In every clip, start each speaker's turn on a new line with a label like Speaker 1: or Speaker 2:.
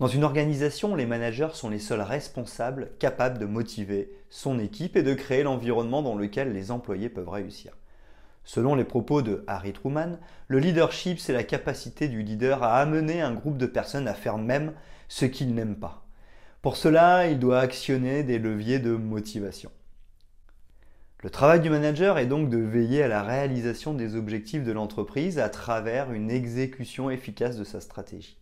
Speaker 1: Dans une organisation, les managers sont les seuls responsables capables de motiver son équipe et de créer l'environnement dans lequel les employés peuvent réussir. Selon les propos de Harry Truman, le leadership, c'est la capacité du leader à amener un groupe de personnes à faire même ce qu'il n'aime pas. Pour cela, il doit actionner des leviers de motivation. Le travail du manager est donc de veiller à la réalisation des objectifs de l'entreprise à travers une exécution efficace de sa stratégie.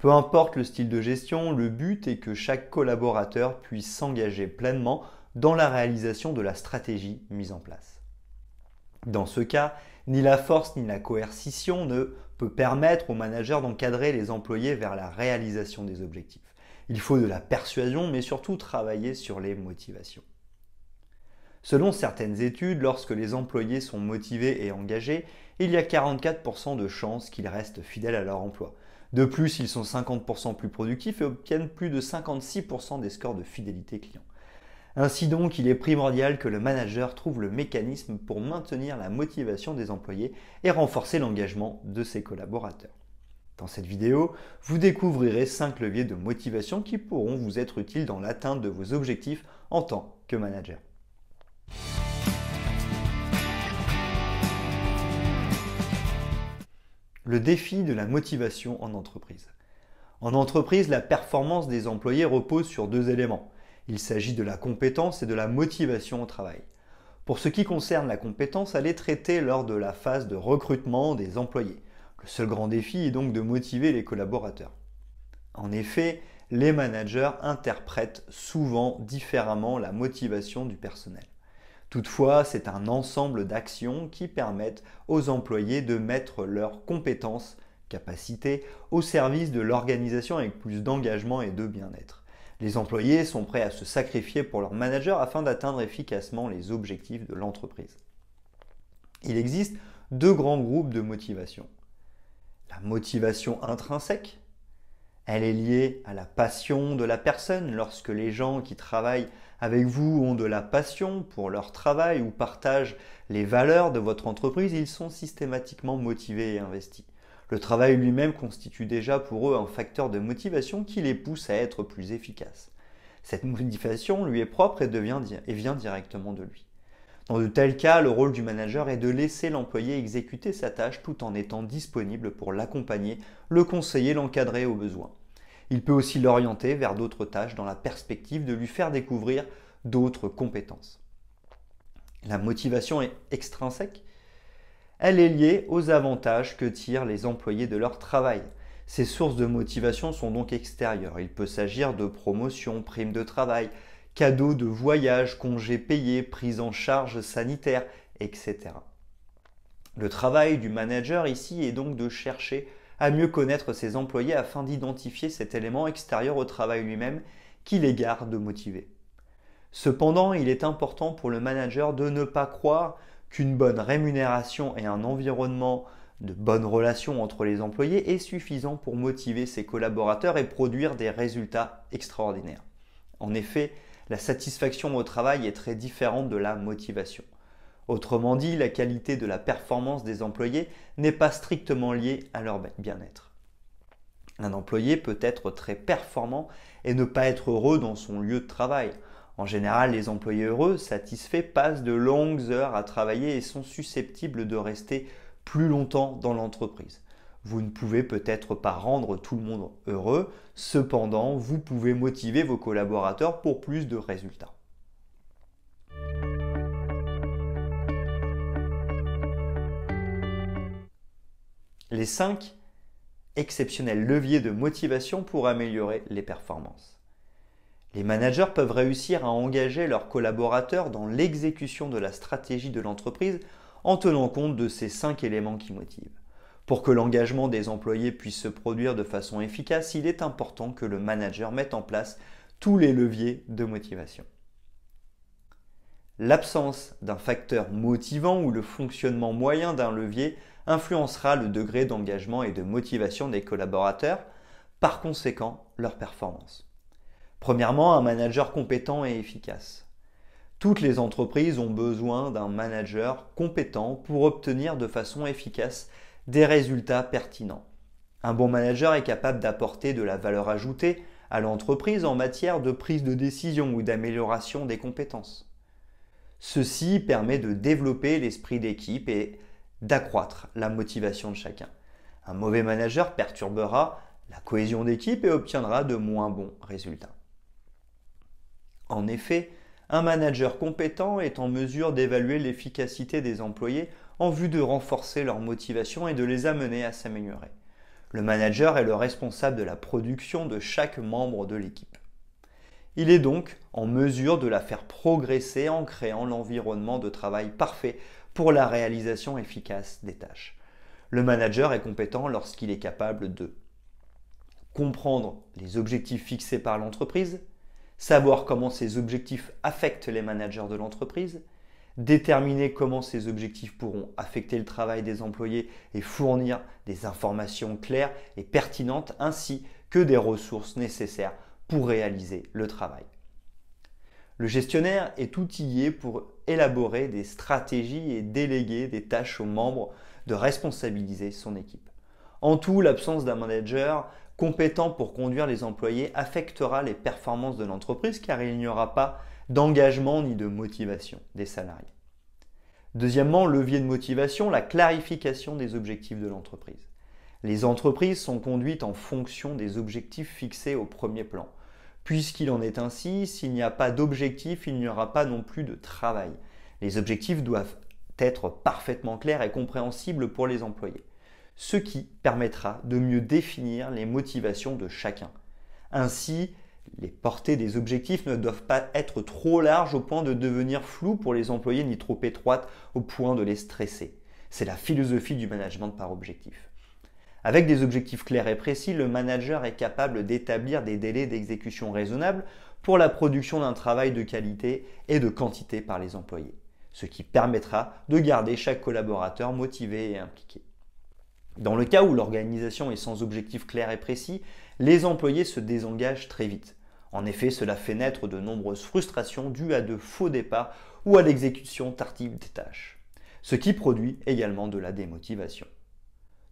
Speaker 1: Peu importe le style de gestion, le but est que chaque collaborateur puisse s'engager pleinement dans la réalisation de la stratégie mise en place. Dans ce cas, ni la force ni la coercition ne peut permettre au manager d'encadrer les employés vers la réalisation des objectifs. Il faut de la persuasion, mais surtout travailler sur les motivations. Selon certaines études, lorsque les employés sont motivés et engagés, il y a 44% de chances qu'ils restent fidèles à leur emploi. De plus, ils sont 50% plus productifs et obtiennent plus de 56% des scores de fidélité client. Ainsi donc, il est primordial que le manager trouve le mécanisme pour maintenir la motivation des employés et renforcer l'engagement de ses collaborateurs. Dans cette vidéo, vous découvrirez 5 leviers de motivation qui pourront vous être utiles dans l'atteinte de vos objectifs en tant que manager. le défi de la motivation en entreprise. En entreprise, la performance des employés repose sur deux éléments. Il s'agit de la compétence et de la motivation au travail. Pour ce qui concerne la compétence, elle est traitée lors de la phase de recrutement des employés. Le seul grand défi est donc de motiver les collaborateurs. En effet, les managers interprètent souvent différemment la motivation du personnel. Toutefois, c'est un ensemble d'actions qui permettent aux employés de mettre leurs compétences, capacités, au service de l'organisation avec plus d'engagement et de bien-être. Les employés sont prêts à se sacrifier pour leur manager afin d'atteindre efficacement les objectifs de l'entreprise. Il existe deux grands groupes de motivation. La motivation intrinsèque, elle est liée à la passion de la personne lorsque les gens qui travaillent avec vous ont de la passion pour leur travail ou partagent les valeurs de votre entreprise, ils sont systématiquement motivés et investis. Le travail lui-même constitue déjà pour eux un facteur de motivation qui les pousse à être plus efficaces. Cette motivation lui est propre et, et vient directement de lui. Dans de tels cas, le rôle du manager est de laisser l'employé exécuter sa tâche tout en étant disponible pour l'accompagner, le conseiller, l'encadrer au besoin. Il peut aussi l'orienter vers d'autres tâches dans la perspective de lui faire découvrir d'autres compétences. La motivation est extrinsèque. Elle est liée aux avantages que tirent les employés de leur travail. Ces sources de motivation sont donc extérieures. Il peut s'agir de promotions, primes de travail, cadeaux de voyage, congés payés, prise en charge sanitaire, etc. Le travail du manager ici est donc de chercher à mieux connaître ses employés afin d'identifier cet élément extérieur au travail lui-même qui les garde motivés. Cependant, il est important pour le manager de ne pas croire qu'une bonne rémunération et un environnement de bonnes relations entre les employés est suffisant pour motiver ses collaborateurs et produire des résultats extraordinaires. En effet, la satisfaction au travail est très différente de la motivation. Autrement dit, la qualité de la performance des employés n'est pas strictement liée à leur bien-être. Un employé peut être très performant et ne pas être heureux dans son lieu de travail. En général, les employés heureux, satisfaits, passent de longues heures à travailler et sont susceptibles de rester plus longtemps dans l'entreprise. Vous ne pouvez peut-être pas rendre tout le monde heureux, cependant, vous pouvez motiver vos collaborateurs pour plus de résultats. Les 5 exceptionnels leviers de motivation pour améliorer les performances. Les managers peuvent réussir à engager leurs collaborateurs dans l'exécution de la stratégie de l'entreprise en tenant compte de ces 5 éléments qui motivent. Pour que l'engagement des employés puisse se produire de façon efficace, il est important que le manager mette en place tous les leviers de motivation. L'absence d'un facteur motivant ou le fonctionnement moyen d'un levier influencera le degré d'engagement et de motivation des collaborateurs, par conséquent leur performance. Premièrement, un manager compétent et efficace. Toutes les entreprises ont besoin d'un manager compétent pour obtenir de façon efficace des résultats pertinents. Un bon manager est capable d'apporter de la valeur ajoutée à l'entreprise en matière de prise de décision ou d'amélioration des compétences. Ceci permet de développer l'esprit d'équipe et d'accroître la motivation de chacun. Un mauvais manager perturbera la cohésion d'équipe et obtiendra de moins bons résultats. En effet, un manager compétent est en mesure d'évaluer l'efficacité des employés en vue de renforcer leur motivation et de les amener à s'améliorer. Le manager est le responsable de la production de chaque membre de l'équipe. Il est donc en mesure de la faire progresser en créant l'environnement de travail parfait pour la réalisation efficace des tâches. Le manager est compétent lorsqu'il est capable de comprendre les objectifs fixés par l'entreprise, savoir comment ces objectifs affectent les managers de l'entreprise, déterminer comment ces objectifs pourront affecter le travail des employés et fournir des informations claires et pertinentes ainsi que des ressources nécessaires pour réaliser le travail. Le gestionnaire est outillé pour élaborer des stratégies et déléguer des tâches aux membres de responsabiliser son équipe. En tout, l'absence d'un manager compétent pour conduire les employés affectera les performances de l'entreprise car il n'y aura pas d'engagement ni de motivation des salariés. Deuxièmement, levier de motivation, la clarification des objectifs de l'entreprise. Les entreprises sont conduites en fonction des objectifs fixés au premier plan. Puisqu'il en est ainsi, s'il n'y a pas d'objectif, il n'y aura pas non plus de travail. Les objectifs doivent être parfaitement clairs et compréhensibles pour les employés, ce qui permettra de mieux définir les motivations de chacun. Ainsi, les portées des objectifs ne doivent pas être trop larges au point de devenir floues pour les employés ni trop étroites au point de les stresser. C'est la philosophie du management par objectif. Avec des objectifs clairs et précis, le manager est capable d'établir des délais d'exécution raisonnables pour la production d'un travail de qualité et de quantité par les employés, ce qui permettra de garder chaque collaborateur motivé et impliqué. Dans le cas où l'organisation est sans objectifs clairs et précis, les employés se désengagent très vite. En effet, cela fait naître de nombreuses frustrations dues à de faux départs ou à l'exécution tardive des tâches, ce qui produit également de la démotivation.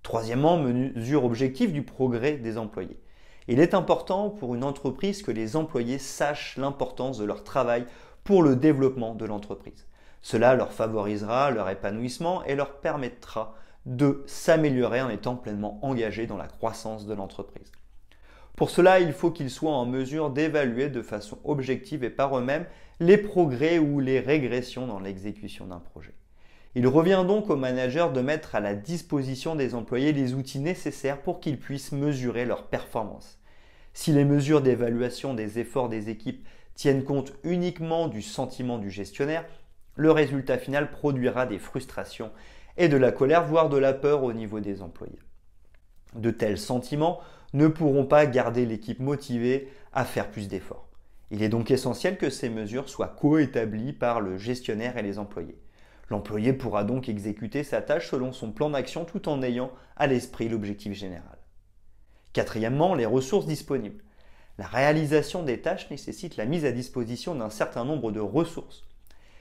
Speaker 1: Troisièmement, mesure objective du progrès des employés. Il est important pour une entreprise que les employés sachent l'importance de leur travail pour le développement de l'entreprise. Cela leur favorisera leur épanouissement et leur permettra de s'améliorer en étant pleinement engagés dans la croissance de l'entreprise. Pour cela, il faut qu'ils soient en mesure d'évaluer de façon objective et par eux-mêmes les progrès ou les régressions dans l'exécution d'un projet. Il revient donc au manager de mettre à la disposition des employés les outils nécessaires pour qu'ils puissent mesurer leur performance. Si les mesures d'évaluation des efforts des équipes tiennent compte uniquement du sentiment du gestionnaire, le résultat final produira des frustrations et de la colère, voire de la peur au niveau des employés. De tels sentiments ne pourront pas garder l'équipe motivée à faire plus d'efforts. Il est donc essentiel que ces mesures soient coétablies par le gestionnaire et les employés. L'employé pourra donc exécuter sa tâche selon son plan d'action tout en ayant à l'esprit l'objectif général. Quatrièmement, les ressources disponibles. La réalisation des tâches nécessite la mise à disposition d'un certain nombre de ressources.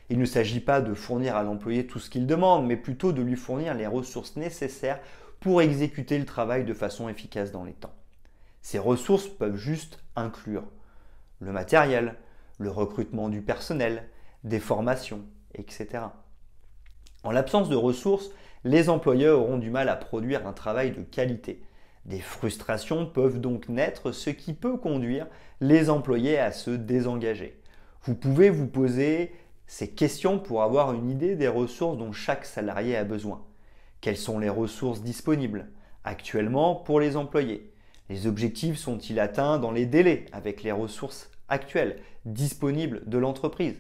Speaker 1: Il ne s'agit pas de fournir à l'employé tout ce qu'il demande, mais plutôt de lui fournir les ressources nécessaires pour exécuter le travail de façon efficace dans les temps. Ces ressources peuvent juste inclure le matériel, le recrutement du personnel, des formations, etc. En l'absence de ressources, les employeurs auront du mal à produire un travail de qualité. Des frustrations peuvent donc naître, ce qui peut conduire les employés à se désengager. Vous pouvez vous poser ces questions pour avoir une idée des ressources dont chaque salarié a besoin. Quelles sont les ressources disponibles actuellement pour les employés Les objectifs sont-ils atteints dans les délais avec les ressources actuelles disponibles de l'entreprise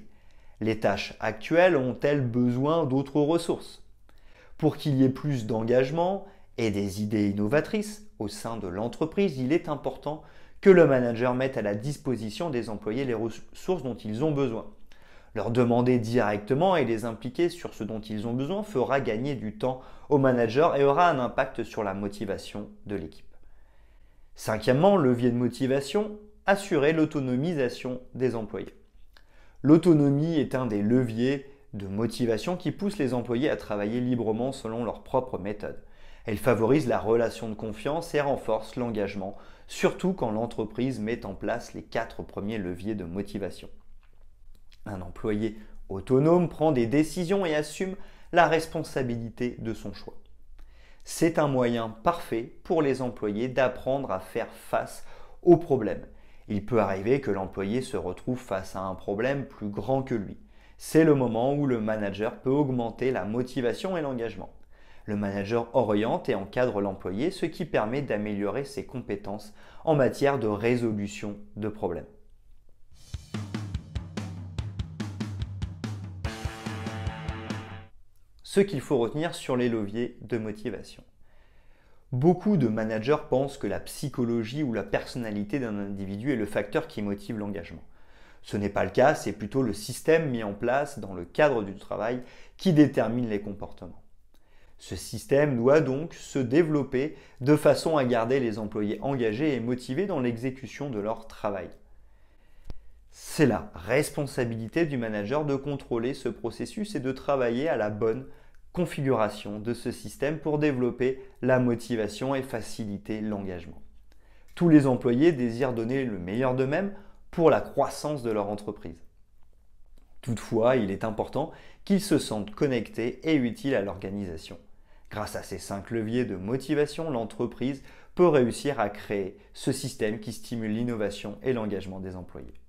Speaker 1: les tâches actuelles ont-elles besoin d'autres ressources Pour qu'il y ait plus d'engagement et des idées innovatrices au sein de l'entreprise, il est important que le manager mette à la disposition des employés les ressources dont ils ont besoin. Leur demander directement et les impliquer sur ce dont ils ont besoin fera gagner du temps au manager et aura un impact sur la motivation de l'équipe. Cinquièmement, levier de motivation, assurer l'autonomisation des employés. L'autonomie est un des leviers de motivation qui pousse les employés à travailler librement selon leur propre méthode. Elle favorise la relation de confiance et renforce l'engagement, surtout quand l'entreprise met en place les quatre premiers leviers de motivation. Un employé autonome prend des décisions et assume la responsabilité de son choix. C'est un moyen parfait pour les employés d'apprendre à faire face aux problèmes il peut arriver que l'employé se retrouve face à un problème plus grand que lui. C'est le moment où le manager peut augmenter la motivation et l'engagement. Le manager oriente et encadre l'employé, ce qui permet d'améliorer ses compétences en matière de résolution de problèmes. Ce qu'il faut retenir sur les leviers de motivation. Beaucoup de managers pensent que la psychologie ou la personnalité d'un individu est le facteur qui motive l'engagement. Ce n'est pas le cas, c'est plutôt le système mis en place dans le cadre du travail qui détermine les comportements. Ce système doit donc se développer de façon à garder les employés engagés et motivés dans l'exécution de leur travail. C'est la responsabilité du manager de contrôler ce processus et de travailler à la bonne configuration de ce système pour développer la motivation et faciliter l'engagement. Tous les employés désirent donner le meilleur d'eux-mêmes pour la croissance de leur entreprise. Toutefois, il est important qu'ils se sentent connectés et utiles à l'organisation. Grâce à ces cinq leviers de motivation, l'entreprise peut réussir à créer ce système qui stimule l'innovation et l'engagement des employés.